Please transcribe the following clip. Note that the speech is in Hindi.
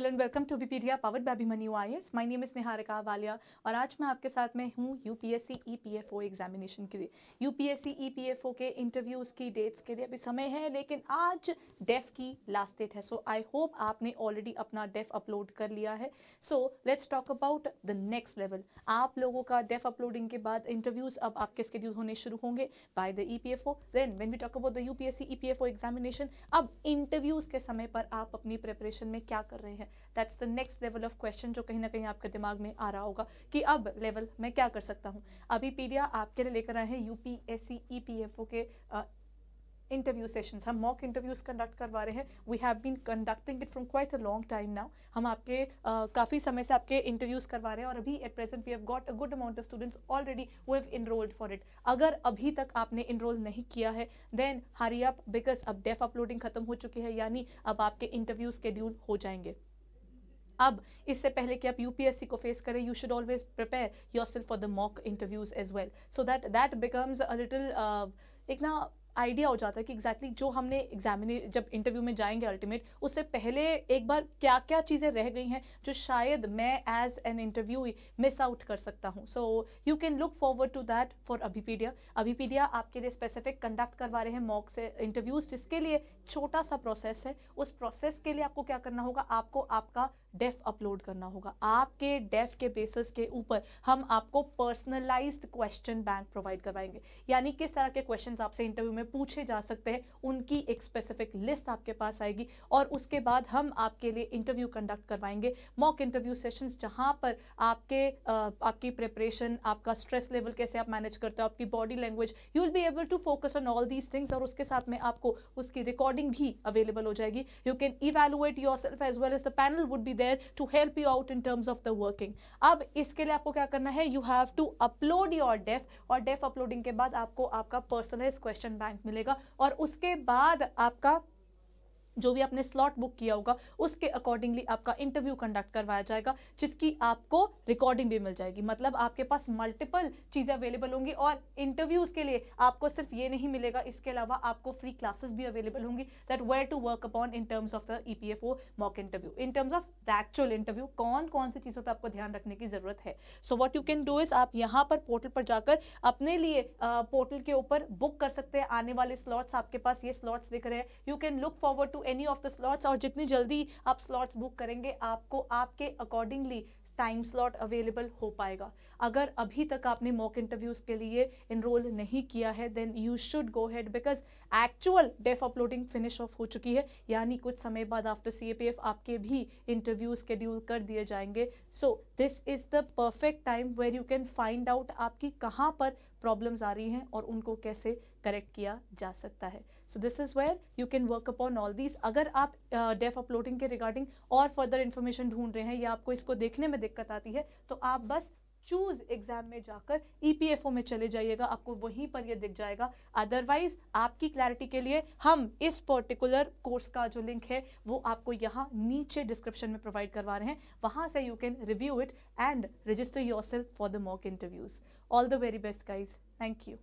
hello and welcome to Abhipedia powered by Abhimanyu IAS my name is Niharika Walia और आज मैं आपके साथ में हूँ U P S C E P F O examination के लिए U P S C E P F O के इंटरव्यूज़ की डेट्स के लिए अभी समय है लेकिन आज डेफ की लास्ट डेट है सो आई होप आपने ऑलरेडी अपना डेफ अपलोड कर लिया है so let's talk about the next level आप लोगों का डेफ अपलोडिंग के बाद इंटरव्यूज़ अब आपके स्केड्यूल होने शुरू होंगे by the E P F O then when we talk about the U P S C E P F O examination अब इंटरव्यूज़ के समय पर आप अपनी प्रिपरेशन में क्या कर रहे हैं that's the next level of question जो कहीं ना कहीं आपके दिमाग में आ रहा होगा कि अब लेवल मैं क्या कर सकता हूँ अभी पीडिया आपके लिए लेकर आए हैं यू पी e, के इंटरव्यू सेशंस हम मॉक इंटरव्यूज़ कंडक्ट करवा रहे हैं we have been conducting it from quite a long time now हम आपके uh, काफ़ी समय से आपके इंटरव्यूज़ करवा रहे हैं और अभी at present we have got a good amount of students already वो हैव इनरोल्ड फॉर इट अगर अभी तक आपने इनरोल नहीं किया है देन हरी अप बिकॉज अब डेफ अपलोडिंग खत्म हो चुकी है यानी अब आपके इंटरव्यू स्केड्यूल हो जाएंगे अब इससे पहले कि आप यूपीएससी को फेस करें you should always prepare yourself for the mock interviews as well so that that becomes a little एक ना आइडिया हो जाता है कि एग्जैक्टली exactly जो हमने एग्जामिने जब इंटरव्यू में जाएंगे अल्टीमेट उससे पहले एक बार क्या क्या चीज़ें रह गई हैं जो शायद मैं as an interview miss out कर सकता हूँ so you can look forward to that for Abhipedia Abhipedia आपके लिए स्पेसिफिक कंडक्ट करवा रहे हैं मॉक से इंटरव्यूज़ जिसके लिए छोटा सा प्रोसेस है उस प्रोसेस के लिए आपको क्या करना होगा आपको आपका डेफ अपलोड करना होगा आपके डेफ के बेसिस के ऊपर हम आपको पर्सनलाइज्ड क्वेश्चन बैंक प्रोवाइड करवाएंगे यानी किस तरह के क्वेश्चंस आपसे इंटरव्यू में में पूछे जा सकते हैं उनकी एक स्पेसिफिक लिस्ट आपके पास आएगी और उसके बाद हम आपके लिए इंटरव्यू कंडक्ट करवाएंगे मॉक इंटरव्यू सेशंस जहाँ पर आपके आपकी प्रिपरेशन आपका स्ट्रेस लेवल कैसे आप मैनेज करते हो आपकी body language you will be able to focus on all these things और उसके साथ में आपको उसकी रिकॉर्डिंग भी अवेलेबल हो जाएगी you can evaluate yourself as well as the panel would be there to help you out in terms of the working अब इसके लिए आपको क्या करना है you have to upload yourself और डेफ अपलोडिंग के बाद आपको आपका पर्सनलाइज क्वेश्चन बैंक रैंक मिलेगा और उसके बाद आपका जो भी आपने स्लॉट बुक किया होगा उसके अकॉर्डिंगली आपका इंटरव्यू कंडक्ट करवाया जाएगा जिसकी आपको रिकॉर्डिंग भी मिल जाएगी मतलब आपके पास मल्टीपल चीज़ें अवेलेबल होंगी और इंटरव्यूज़ के लिए आपको सिर्फ ये नहीं मिलेगा इसके अलावा आपको फ्री क्लासेस भी अवेलेबल होंगी that where to work upon in terms of the E P F O mock interview in terms of the actual interview कौन कौन सी चीज़ों पर आपको ध्यान रखने की ज़रूरत है so what you can do is आप यहाँ पर पोर्टल पर जाकर अपने लिए पोर्टल के ऊपर बुक कर सकते हैं आने वाले स्लॉट्स आपके पास ये स्लॉट्स दिख रहे हैं you can look forward to to any of the slots और जितनी जल्दी आप स्लॉट्स बुक करेंगे आपको आपके अकॉर्डिंगली टाइम स्लॉट अवेलेबल हो पाएगा अगर अभी तक आपने मॉक इंटरव्यूज़ के लिए इनरोल नहीं किया है then you should go ahead because actual DAF uploading finish off हो चुकी है यानी कुछ समय बाद आफ्टर सी आपके भी इंटरव्यू स्केड्यूल कर दिए जाएंगे so this is the perfect time where you can find out आपकी कहाँ पर प्रॉब्लम्स आ रही हैं और उनको कैसे करेक्ट किया जा सकता है so this is where you can work upon all these अगर आप डेफ uh, अपलोडिंग के रिगार्डिंग और फर्दर इन्फॉर्मेशन ढूंढ रहे हैं या आपको इसको देखने में दिक्कत आती है तो आप बस चूज एग्जाम में जाकर ईपीएफओ e में चले जाइएगा आपको वहीं पर ये दिख जाएगा अदरवाइज आपकी क्लैरिटी के लिए हम इस पर्टिकुलर कोर्स का जो लिंक है वो आपको यहाँ नीचे डिस्क्रिप्शन में प्रोवाइड करवा रहे हैं वहाँ से you can review it and register yourself for the mock interviews all the very best guys thank you